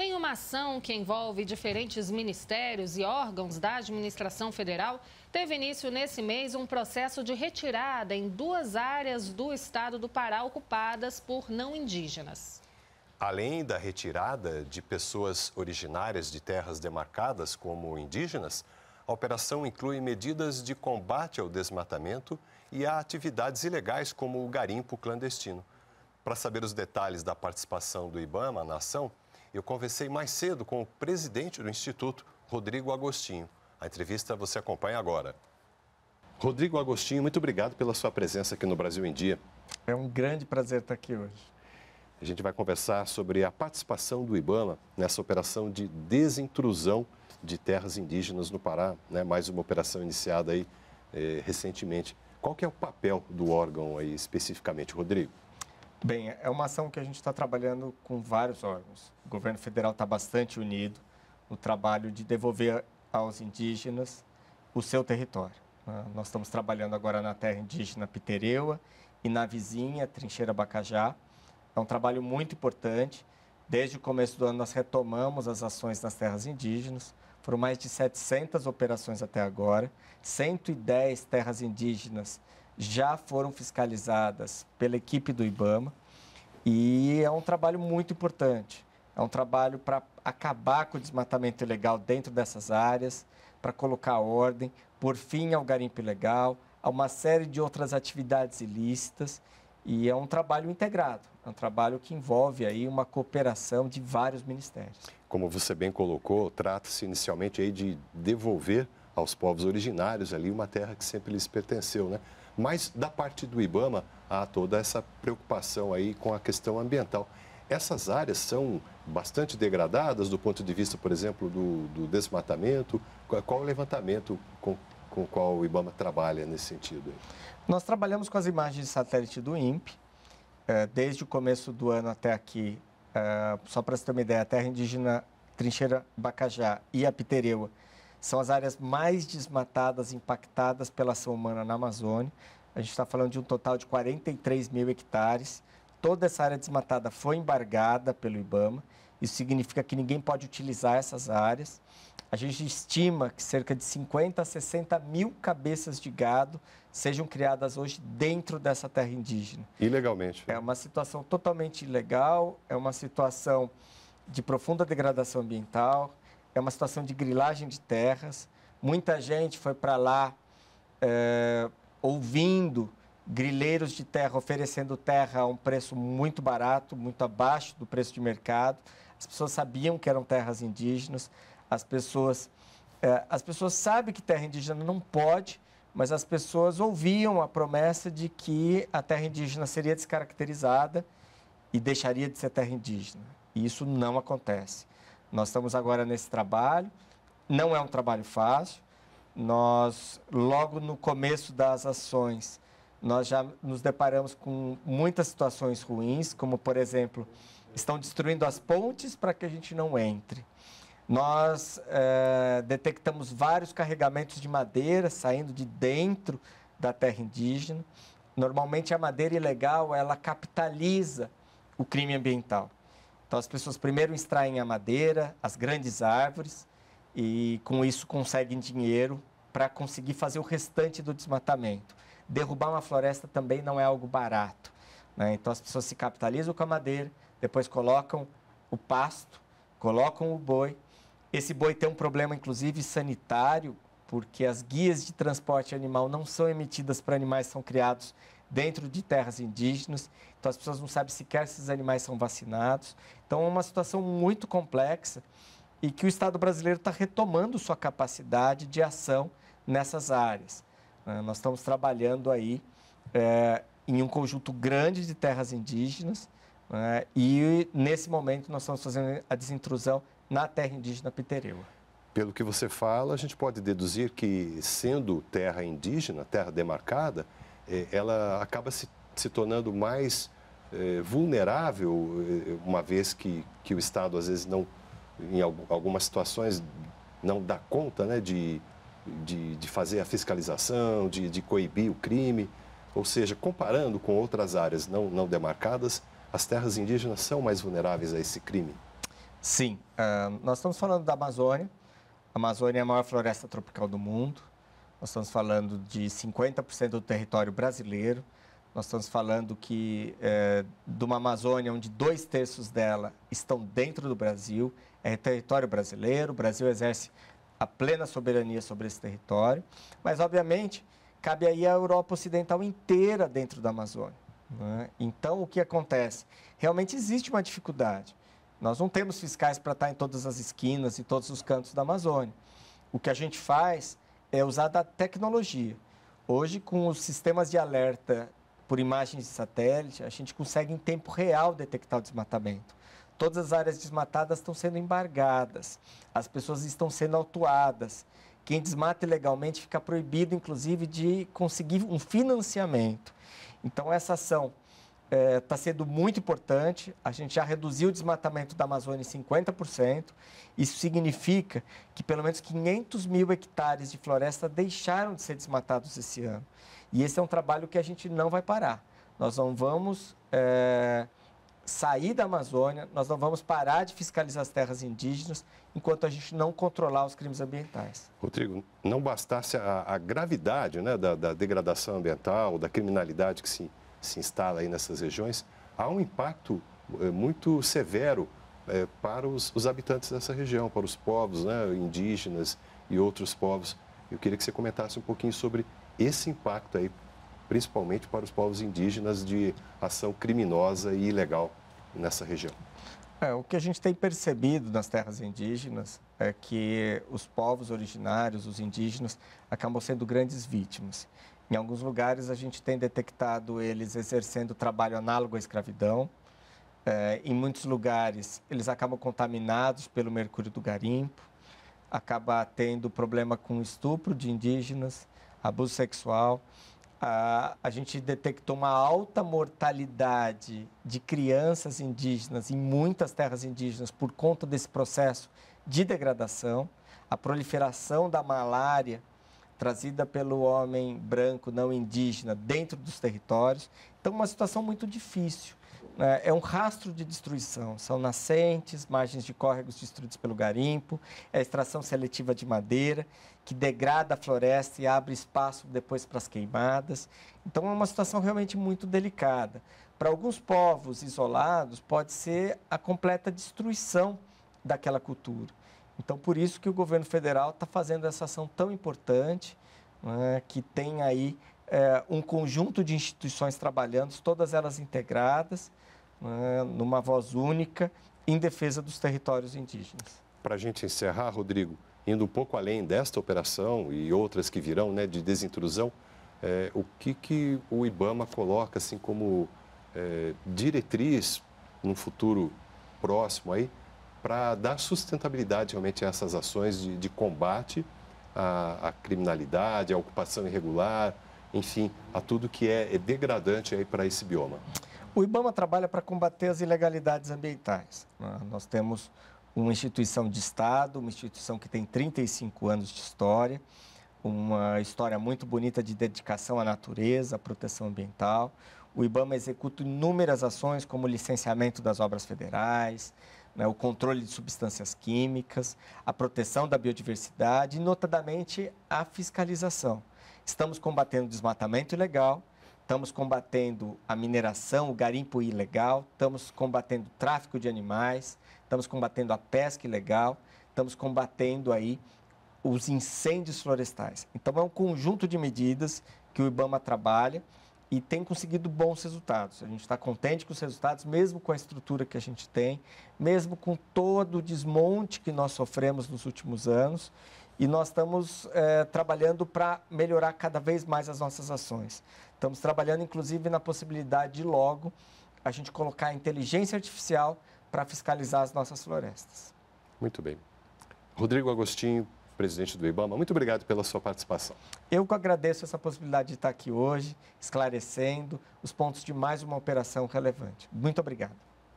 Em uma ação que envolve diferentes ministérios e órgãos da administração federal, teve início nesse mês um processo de retirada em duas áreas do estado do Pará ocupadas por não indígenas. Além da retirada de pessoas originárias de terras demarcadas como indígenas, a operação inclui medidas de combate ao desmatamento e a atividades ilegais como o garimpo clandestino. Para saber os detalhes da participação do IBAMA na ação, eu conversei mais cedo com o presidente do Instituto, Rodrigo Agostinho. A entrevista você acompanha agora. Rodrigo Agostinho, muito obrigado pela sua presença aqui no Brasil em Dia. É um grande prazer estar aqui hoje. A gente vai conversar sobre a participação do IBAMA nessa operação de desintrusão de terras indígenas no Pará, né? mais uma operação iniciada aí eh, recentemente. Qual que é o papel do órgão aí especificamente, Rodrigo? Bem, é uma ação que a gente está trabalhando com vários órgãos. O governo federal está bastante unido no trabalho de devolver aos indígenas o seu território. Né? Nós estamos trabalhando agora na terra indígena Pitereua e na vizinha Trincheira Bacajá. É um trabalho muito importante. Desde o começo do ano, nós retomamos as ações nas terras indígenas. Foram mais de 700 operações até agora, 110 terras indígenas já foram fiscalizadas pela equipe do IBAMA e é um trabalho muito importante. É um trabalho para acabar com o desmatamento ilegal dentro dessas áreas, para colocar ordem, por fim ao garimpo ilegal, a uma série de outras atividades ilícitas. E é um trabalho integrado, é um trabalho que envolve aí uma cooperação de vários ministérios. Como você bem colocou, trata-se inicialmente aí de devolver aos povos originários ali, uma terra que sempre lhes pertenceu, né? Mas da parte do IBAMA há toda essa preocupação aí com a questão ambiental. Essas áreas são bastante degradadas do ponto de vista, por exemplo, do, do desmatamento. Qual o levantamento com, com o qual o IBAMA trabalha nesse sentido? Nós trabalhamos com as imagens de satélite do INPE, eh, desde o começo do ano até aqui. Eh, só para você ter uma ideia, a terra indígena Trincheira Bacajá e a Pitereua são as áreas mais desmatadas, impactadas pela ação humana na Amazônia. A gente está falando de um total de 43 mil hectares. Toda essa área desmatada foi embargada pelo IBAMA. Isso significa que ninguém pode utilizar essas áreas. A gente estima que cerca de 50 a 60 mil cabeças de gado sejam criadas hoje dentro dessa terra indígena. Ilegalmente. É uma situação totalmente ilegal, é uma situação de profunda degradação ambiental, é uma situação de grilagem de terras. Muita gente foi para lá é, ouvindo grileiros de terra oferecendo terra a um preço muito barato, muito abaixo do preço de mercado. As pessoas sabiam que eram terras indígenas. As pessoas, é, as pessoas sabem que terra indígena não pode, mas as pessoas ouviam a promessa de que a terra indígena seria descaracterizada e deixaria de ser terra indígena. E isso não acontece. Nós estamos agora nesse trabalho, não é um trabalho fácil. Nós, logo no começo das ações, nós já nos deparamos com muitas situações ruins, como, por exemplo, estão destruindo as pontes para que a gente não entre. Nós é, detectamos vários carregamentos de madeira saindo de dentro da terra indígena. Normalmente, a madeira ilegal, ela capitaliza o crime ambiental. Então, as pessoas primeiro extraem a madeira, as grandes árvores, e com isso conseguem dinheiro para conseguir fazer o restante do desmatamento. Derrubar uma floresta também não é algo barato. Né? Então, as pessoas se capitalizam com a madeira, depois colocam o pasto, colocam o boi. Esse boi tem um problema, inclusive, sanitário, porque as guias de transporte animal não são emitidas para animais que são criados dentro de terras indígenas. Então, as pessoas não sabem sequer se esses animais são vacinados. Então, é uma situação muito complexa e que o Estado brasileiro está retomando sua capacidade de ação nessas áreas. É, nós estamos trabalhando aí é, em um conjunto grande de terras indígenas é, e, nesse momento, nós estamos fazendo a desintrusão na terra indígena Pitereua. Pelo que você fala, a gente pode deduzir que, sendo terra indígena, terra demarcada, é, ela acaba se, se tornando mais é, vulnerável, é, uma vez que, que o Estado, às vezes, não, em algumas situações, não dá conta né, de, de, de fazer a fiscalização, de, de coibir o crime. Ou seja, comparando com outras áreas não, não demarcadas, as terras indígenas são mais vulneráveis a esse crime. Sim, uh, nós estamos falando da Amazônia. A Amazônia é a maior floresta tropical do mundo. Nós estamos falando de 50% do território brasileiro. Nós estamos falando que é, de uma Amazônia onde dois terços dela estão dentro do Brasil, é território brasileiro, o Brasil exerce a plena soberania sobre esse território, mas obviamente cabe aí a Europa Ocidental inteira dentro da Amazônia. Né? Então o que acontece? Realmente existe uma dificuldade. Nós não temos fiscais para estar em todas as esquinas e todos os cantos da Amazônia. O que a gente faz é usada a tecnologia. Hoje, com os sistemas de alerta por imagens de satélite, a gente consegue em tempo real detectar o desmatamento. Todas as áreas desmatadas estão sendo embargadas, as pessoas estão sendo autuadas. Quem desmata ilegalmente fica proibido, inclusive, de conseguir um financiamento. Então, essa ação está é, tá sendo muito importante. A gente já reduziu o desmatamento da Amazônia em 50%. Isso significa que pelo menos 500 mil hectares de floresta deixaram de ser desmatados esse ano. E esse é um trabalho que a gente não vai parar. Nós não vamos é, sair da Amazônia, nós não vamos parar de fiscalizar as terras indígenas enquanto a gente não controlar os crimes ambientais. Rodrigo, não bastasse a, a gravidade né, da, da degradação ambiental, da criminalidade que se se instala aí nessas regiões, há um impacto eh, muito severo eh, para os, os habitantes dessa região, para os povos né, indígenas e outros povos. Eu queria que você comentasse um pouquinho sobre esse impacto aí, principalmente para os povos indígenas de ação criminosa e ilegal nessa região. É, o que a gente tem percebido nas terras indígenas é que os povos originários, os indígenas, acabam sendo grandes vítimas. Em alguns lugares, a gente tem detectado eles exercendo trabalho análogo à escravidão. É, em muitos lugares, eles acabam contaminados pelo mercúrio do garimpo, acaba tendo problema com estupro de indígenas, abuso sexual. A, a gente detectou uma alta mortalidade de crianças indígenas em muitas terras indígenas por conta desse processo de degradação, a proliferação da malária trazida pelo homem branco não indígena dentro dos territórios. Então, uma situação muito difícil. Né? É um rastro de destruição. São nascentes, margens de córregos destruídos pelo garimpo, é a extração seletiva de madeira, que degrada a floresta e abre espaço depois para as queimadas. Então, é uma situação realmente muito delicada. Para alguns povos isolados, pode ser a completa destruição daquela cultura. Então, por isso que o governo federal está fazendo essa ação tão importante, né, que tem aí é, um conjunto de instituições trabalhando, todas elas integradas, né, numa voz única, em defesa dos territórios indígenas. Para a gente encerrar, Rodrigo, indo um pouco além desta operação e outras que virão né, de desintrusão, é, o que, que o IBAMA coloca assim como é, diretriz no futuro próximo aí para dar sustentabilidade realmente a essas ações de, de combate à, à, criminalidade, à ocupação irregular, enfim, a tudo que é, é degradante aí para esse bioma. O IBAMA trabalha para combater as ilegalidades ambientais. Né? Nós temos uma instituição de Estado, uma instituição que tem 35 anos de história, uma história muito bonita de dedicação à natureza, à proteção ambiental. O IBAMA executa inúmeras ações, como licenciamento das obras federais, né, o controle de substâncias químicas, a proteção da biodiversidade e, notadamente, a fiscalização. Estamos combatendo o desmatamento ilegal, estamos combatendo a mineração, o garimpo ilegal, estamos combatendo o tráfico de animais, estamos combatendo a pesca ilegal, estamos combatendo aí os incêndios florestais. Então, é um conjunto de medidas que o IBAMA trabalha e tem conseguido bons resultados. A gente está contente com os resultados, mesmo com a estrutura que a gente tem, mesmo com todo o desmonte que nós sofremos nos últimos anos. E nós estamos é, trabalhando para melhorar cada vez mais as nossas ações. Estamos trabalhando, inclusive, na possibilidade de logo a gente colocar a inteligência artificial para fiscalizar as nossas florestas. Muito bem. Rodrigo Agostinho, presidente do IBAMA. Muito obrigado pela sua participação. Eu que agradeço essa possibilidade de estar aqui hoje, esclarecendo os pontos de mais uma operação relevante. Muito obrigado.